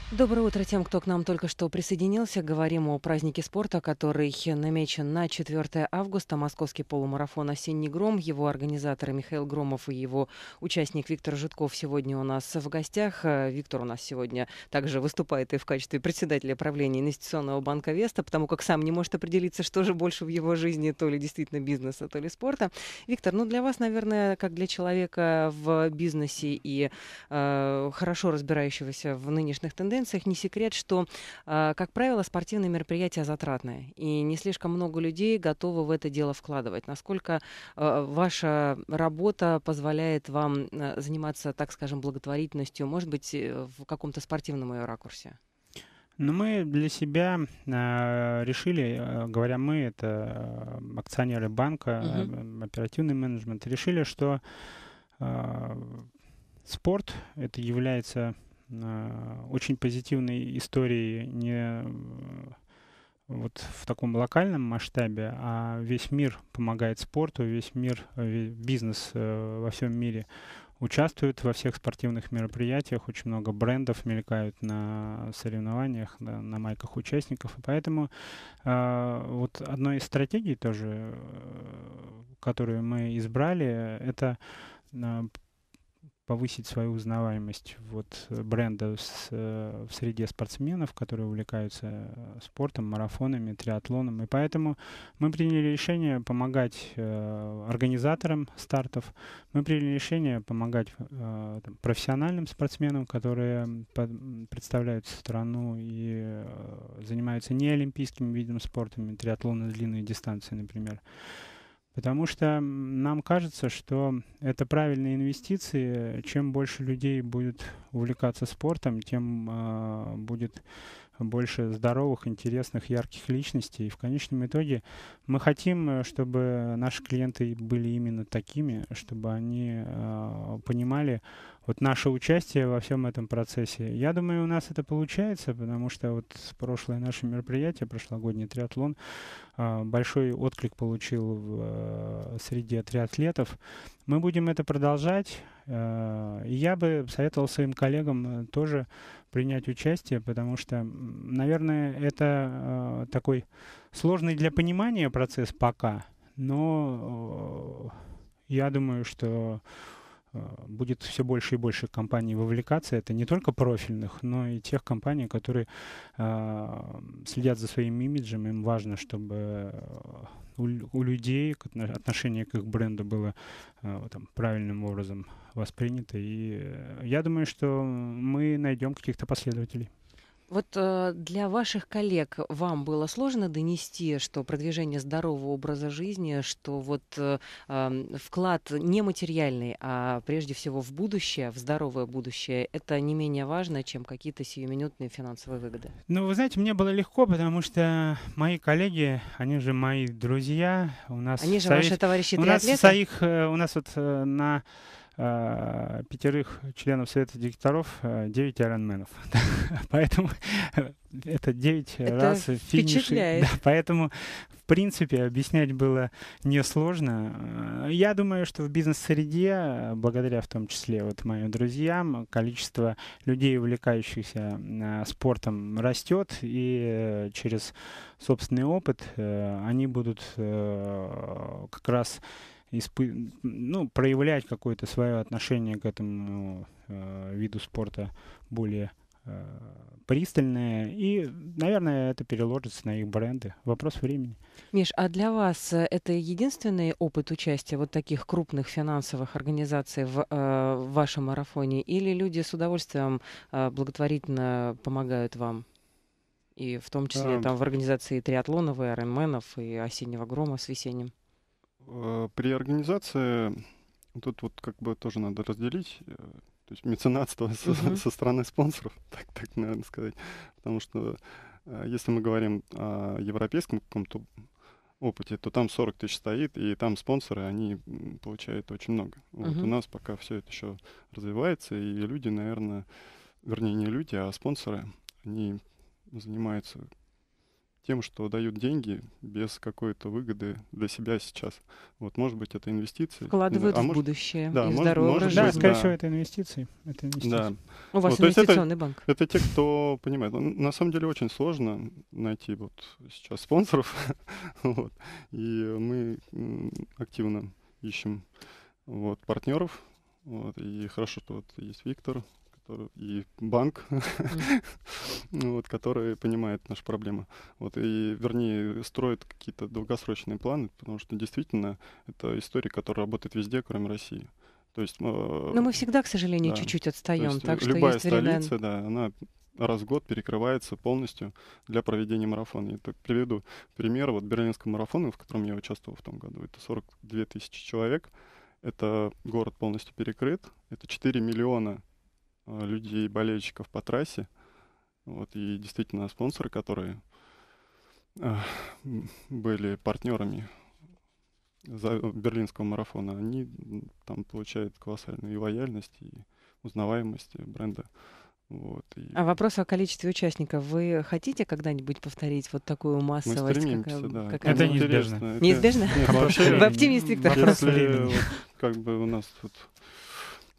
[SPEAKER 1] Доброе утро тем, кто к нам только что присоединился. Говорим о празднике спорта, который намечен на 4 августа. Московский полумарафон «Осенний гром». Его организаторы Михаил Громов и его участник Виктор Житков сегодня у нас в гостях. Э, Виктор у нас сегодня также выступает и в качестве председателя правления инвестиционного банка «Веста», потому как сам не может определиться, что же больше в его жизни, то ли действительно бизнеса, то ли спорта. Виктор, ну для вас, наверное, как для человека в бизнесе и э, хорошо разбирающегося в нынешних тенденциях, не секрет, что, э, как правило, спортивные мероприятия затратные, и не слишком много людей готовы в это дело вкладывать. Насколько э, ваша работа позволяет вам э, заниматься, так скажем, благотворительностью, может быть, э, в каком-то спортивном ее ракурсе?
[SPEAKER 2] Ну, мы для себя э, решили, э, говоря мы, это э, акционеры банка, угу. Uh-huh. оперативный менеджмент, решили, что э, спорт это является э, очень позитивной историей не вот в таком локальном масштабе, а весь мир помогает спорту, весь мир, э, весь бизнес э, во всем мире участвуют во всех спортивных мероприятиях, очень много брендов мелькают на соревнованиях, да, на майках участников. И поэтому э, вот одной из стратегий тоже, э, которую мы избрали, это а, повысить свою узнаваемость вот, э, бренда с, э, в среде спортсменов, которые увлекаются э, спортом, марафонами, триатлоном. И поэтому мы приняли решение помогать э, организаторам стартов, мы приняли решение помогать э, профессиональным спортсменам, которые по- представляют страну и э, занимаются не олимпийскими видом спорта, триатлон длинные дистанции, Например. Потому что нам кажется, что это правильные инвестиции. Чем больше людей будет увлекаться спортом, тем э, будет больше здоровых, интересных, ярких личностей. И в конечном итоге мы хотим, э, чтобы наши клиенты были именно такими, чтобы они э, понимали вот наше участие во всем этом процессе. Я думаю, у нас это получается, потому что вот прошлое наше мероприятие, прошлогодний триатлон, э, большой отклик получил в, э, среди триатлетов. Мы будем это продолжать. Э, я бы советовал своим коллегам э, тоже принять участие, потому что, наверное, это э, такой сложный для понимания процесс пока, но я думаю, что будет все больше и больше компаний вовлекаться. Это не только профильных, но и тех компаний, которые следят за своим имиджем. Им важно, чтобы у, у людей отношение к их бренду было э, там, правильным образом воспринято. И э, я думаю, что мы найдем каких-то последователей.
[SPEAKER 1] Вот э, для ваших коллег вам было сложно донести, что продвижение здорового образа жизни, что вот э, вклад не материальный, а прежде всего в будущее, в здоровое будущее, это не менее важно, чем какие-то сиюминутные финансовые выгоды?
[SPEAKER 2] Ну, вы знаете, мне было легко, потому что мои коллеги, они же мои друзья, у нас... Они же совет... ваши товарищи у нас, своих, э, у нас вот на Э, пятерых членов Совета директоров э, девять айронменов. Поэтому это девять раз финиши. Да, поэтому, в принципе, объяснять было несложно. Э, я думаю, что в бизнес-среде, благодаря в том числе вот моим друзьям, количество людей, увлекающихся спортом, растет, и через собственный опыт они будут как раз исп ну, проявлять какое-то свое отношение к этому э, виду спорта более э, пристальное. И, наверное, это переложится на их бренды. Вопрос времени.
[SPEAKER 1] Миш, а для вас э, это единственный опыт участия вот таких крупных финансовых организаций в, э, в вашем марафоне? Или люди с удовольствием э, благотворительно помогают вам? И в том числе эм. там в организации триатлонов, и айронменов, и осеннего грома с весенним.
[SPEAKER 3] Э, при организации тут вот как бы тоже надо разделить, э, то есть меценатство со, со стороны спонсоров, так, так, наверное, сказать. Потому что э, если мы говорим о европейском каком-то опыте, то там 40 тысяч стоит, и там спонсоры, они получают очень много. Вот uh-huh. у нас пока все это еще развивается, и люди, наверное, вернее, не люди, а спонсоры, они занимаются тем, что дают деньги без какой-то выгоды для себя сейчас. Вот, может быть, это инвестиции. Вкладывают а в может, будущее, да, и может, здоровый может, Да, быть, скорее да. всего, это инвестиции. Это инвестиции. Да. У вас вот, инвестиционный это, банк. Это те, кто понимает. Ну, на самом деле очень сложно найти вот сейчас спонсоров. вот. И мы активно ищем вот, партнеров. Вот, и хорошо, что вот есть Виктор, что э, и банк, вот, который понимает нашу проблему, Вот, и, вернее, строит какие-то долгосрочные планы, потому что действительно это история, которая работает везде, кроме России. То есть, э, Но мы всегда, к сожалению, да. чуть-чуть отстаем. Есть, так любая что есть столица, время... да, она раз в год перекрывается полностью для проведения марафона. Я так приведу пример вот берлинского марафона, в котором я участвовал в том году. Это 42 тысячи человек. Это город полностью перекрыт. Это 4 миллиона Э, людей, болельщиков по трассе. Вот, и действительно спонсоры, которые э, были партнерами за берлинского марафона, они там получают колоссальную и лояльность, и узнаваемость бренда. Вот, и... А
[SPEAKER 1] вопрос о количестве участников. Вы хотите когда-нибудь повторить вот такую массовость? Мы стремимся, эм, да. Какая это неизбежно. неизбежно. Неизбежно? вообще, в оптимисте Виктор.
[SPEAKER 3] как бы у нас тут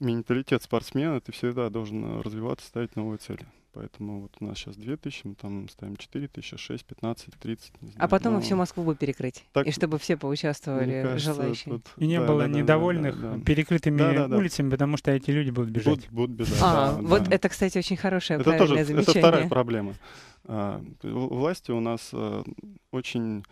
[SPEAKER 3] менталитет спортсмена, ты всегда должен э, развиваться, ставить новые цели. Поэтому вот у нас сейчас 2000, мы там ставим 4000, 6, 15, 30. Не а знаю, а потом но... и всю
[SPEAKER 1] Москву бы перекрыть. Так, и чтобы все поучаствовали кажется, желающие. Тут... И не да, было да, недовольных да, да, перекрытыми да, да. улицами,
[SPEAKER 2] потому что эти люди будут
[SPEAKER 3] бежать. Будут, будут бежать. А, да, вот да.
[SPEAKER 1] это, кстати, очень хорошее это тоже, замечание. Это вторая
[SPEAKER 3] проблема. А, власти у нас э, очень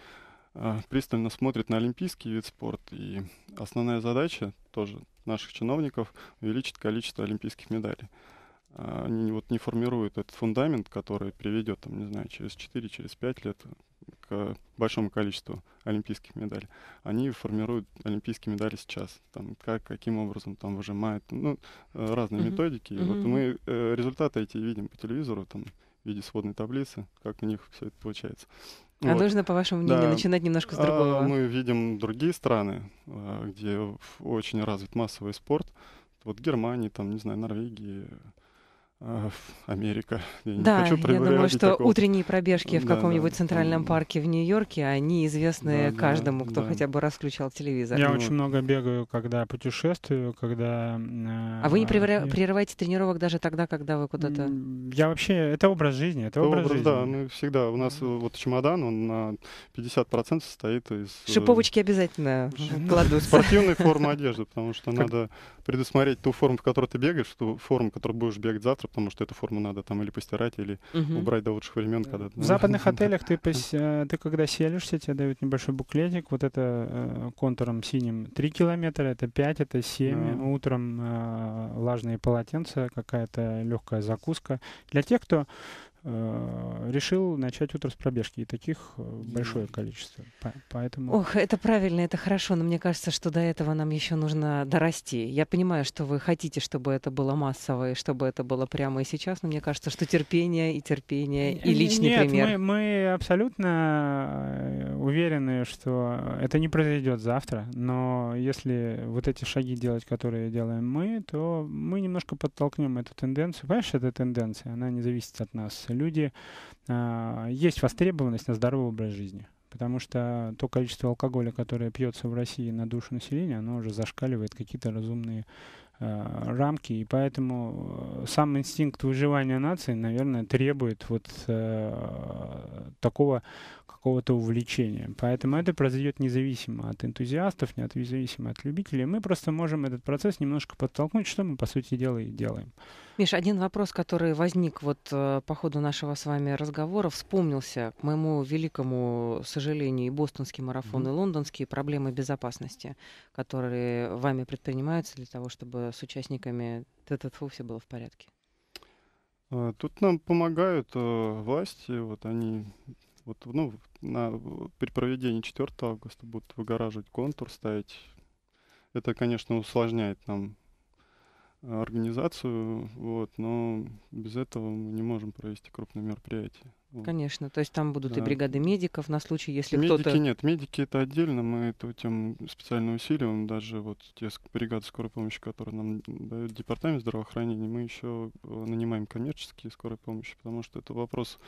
[SPEAKER 3] э, пристально смотрят на олимпийский вид спорта. И основная задача тоже наших чиновников увеличит количество олимпийских медалей. А, они вот не формируют этот фундамент, который приведет, там, не знаю, через 4, через 5 лет к большому количеству олимпийских медалей. Они формируют олимпийские медали сейчас. Там, как, каким образом там выжимают. Ну, э, разные mm-hmm. методики. Mm-hmm. Вот мы э, результаты эти видим по телевизору. Там, в виде сводной таблицы, как у них все это получается. А вот. нужно, по вашему мнению, да. начинать немножко с а, другого? А, мы видим другие страны, а, где очень развит массовый спорт. Вот Германия, там, не знаю, Норвегия. А, Америка. Я да, не хочу я думаю, что такого. утренние пробежки в да, каком-нибудь да,
[SPEAKER 1] центральном да. парке в Нью-Йорке, они известны да, каждому, кто да. хотя бы раз включал телевизор. Я ну. очень
[SPEAKER 2] много бегаю, когда путешествую, когда... А э, вы не а,
[SPEAKER 1] прерываете, прерываете тренировок даже тогда, когда вы куда-то...
[SPEAKER 3] Я вообще... Это образ жизни, это, это образ, образ жизни. Да, ну всегда. У нас вот чемодан, он на 50% состоит из... Э, Шиповочки обязательно кладут. Спортивной формы одежды, потому что надо предусмотреть ту форму, в которой ты бегаешь, ту форму, в которой будешь бегать завтра, потому что эту форму надо там или постирать, или угу. убрать до лучших времен. Когда, в западных отелях ты,
[SPEAKER 2] э, ты когда селишься, тебе дают небольшой буклетик, вот это э, контуром синим 3 километра, это 5, это 7, да. утром э, влажные полотенца, какая-то легкая закуска. Для тех, кто Э, решил начать утро с пробежки. И таких э, большое количество. Поэтому... Ох,
[SPEAKER 1] это правильно, это хорошо, но мне кажется, что до этого нам еще нужно дорасти. Я понимаю, что вы хотите, чтобы это было массово, и чтобы это было прямо и сейчас, но мне кажется, что терпение и терпение, и личный Нет, пример. Мы,
[SPEAKER 2] мы абсолютно э, уверены, что это не произойдет завтра, но если вот эти шаги делать, которые делаем мы, то мы немножко подтолкнем эту тенденцию. Понимаешь, эта тенденция, она не зависит от нас люди, а, есть востребованность на здоровый образ жизни. Потому что то количество алкоголя, которое пьется в России на душу населения, оно уже зашкаливает какие-то разумные а, рамки, и поэтому э, сам инстинкт выживания нации, наверное, требует вот э, такого какого-то увлечения. Поэтому это произойдет независимо от энтузиастов, не независимо от любителей. Мы просто можем этот процесс немножко подтолкнуть, что мы, по сути дела, и делаем.
[SPEAKER 1] Миш, один вопрос, который возник вот э, по ходу нашего с вами разговора, вспомнился, к моему великому сожалению, и бостонский марафон, mm-hmm. и лондонские проблемы безопасности, которые вами предпринимаются для того, чтобы с участниками ТТФУ все было в порядке.
[SPEAKER 3] А, тут нам помогают э, власти, вот они вот, ну, на, при проведении 4 августа будут выгораживать контур, ставить. Это, конечно, усложняет нам э, организацию, вот, но без этого мы не можем провести крупное мероприятие. Вот. Конечно,
[SPEAKER 1] то есть там будут да. и бригады медиков на случай, если медики кто-то... Медики
[SPEAKER 3] нет, медики это отдельно, мы эту тему специально усиливаем, даже вот те бригады скорой помощи, которые нам дает департамент здравоохранения, мы еще э, нанимаем коммерческие скорой помощи, потому что это вопрос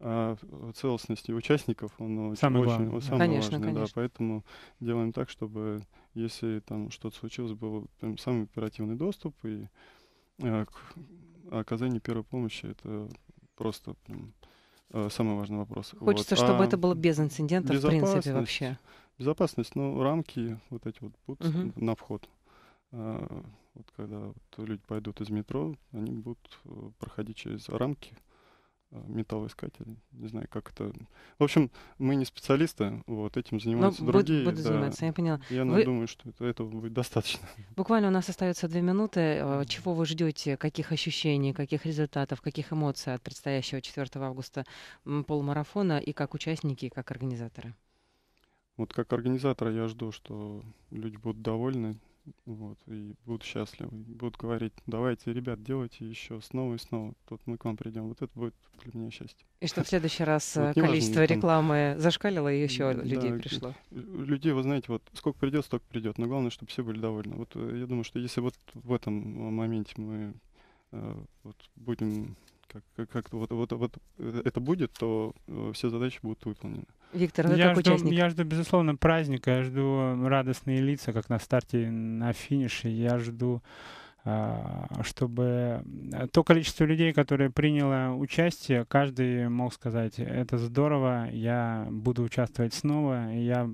[SPEAKER 3] а, целостности участников, он самый очень, главный. Он самый конечно, важный, конечно. да, поэтому делаем так, чтобы если там что-то случилось, был прям самый оперативный доступ и э, к оказанию первой помощи это просто прям, э, самый важный вопрос. Хочется, вот. чтобы а это было без инцидентов, в принципе, вообще. Безопасность, ну, рамки вот эти вот будут угу. на вход. А, вот когда вот люди пойдут из метро, они будут э, проходить через рамки, металлоискателей. Э, не знаю, как это... В общем, мы не специалисты, вот, этим ну, занимаются Но другие. Буду, буду да. заниматься, я поняла. Я вы... думаю, что это, этого будет достаточно.
[SPEAKER 1] Буквально у нас остается две минуты. Э, чего вы ждете, каких ощущений, каких результатов, каких эмоций от предстоящего 4 августа полумарафона и как участники, и как организаторы?
[SPEAKER 3] Вот как организатора я жду, что люди будут довольны вот, и будут счастливы, будут говорить, «Ну, давайте, ребят, делайте еще снова и снова, тут мы к вам придем, вот это будет для меня счастье.
[SPEAKER 1] И чтобы в следующий раз э, количество рекламы зашкалило и еще людей пришло.
[SPEAKER 3] Людей, вы знаете, вот сколько придет, столько придет, но главное, чтобы все были довольны. Вот э, я думаю, что если вот в этом э, моменте мы будем как, то вот это будет, то все задачи будут выполнены. Виктор,
[SPEAKER 2] вы я как жду, участник? Я жду, безусловно, праздника, я жду радостные лица, как на старте, на финише, я жду а, чтобы э, то количество людей, которые приняло участие, каждый мог сказать, это здорово, я буду участвовать снова, и я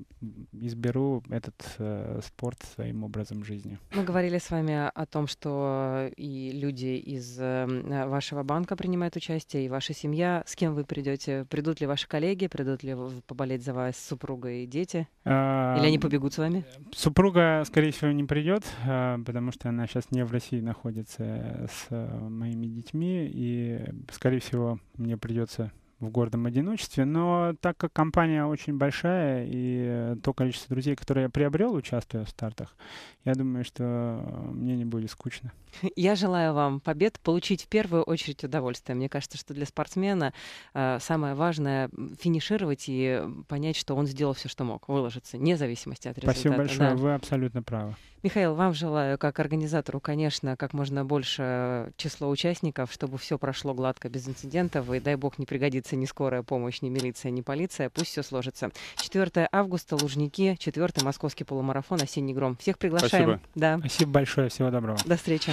[SPEAKER 2] изберу этот э, спорт своим образом жизни.
[SPEAKER 1] Мы говорили с вами о том, что и люди из э, вашего банка принимают участие, и ваша семья. С кем вы придете? Придут ли ваши коллеги? Придут ли поболеть за вас супруга и дети? А, Или они побегут с вами?
[SPEAKER 2] Супруга, скорее всего, не придет, а, потому что она сейчас не в России России находится э, с э, моими детьми, и, скорее всего, мне придется в гордом одиночестве, но так как компания очень большая и то количество друзей, которые я приобрел, участвуя в стартах, я думаю, что мне не будет скучно.
[SPEAKER 1] Я желаю вам побед, получить в первую очередь удовольствие. Мне кажется, что для спортсмена э, самое важное финишировать и понять, что он сделал все, что мог, выложиться, вне зависимости от результата. Спасибо большое, да. вы абсолютно правы. Михаил, вам желаю, как организатору, конечно, как можно больше число участников, чтобы все прошло гладко, без инцидентов. И дай бог не пригодится ни скорая помощь, ни милиция, ни полиция. Пусть все сложится. 4 августа, Лужники, 4 московский полумарафон «Осенний гром». Всех приглашаем. Спасибо.
[SPEAKER 2] Да. Спасибо большое. Всего доброго. До встречи.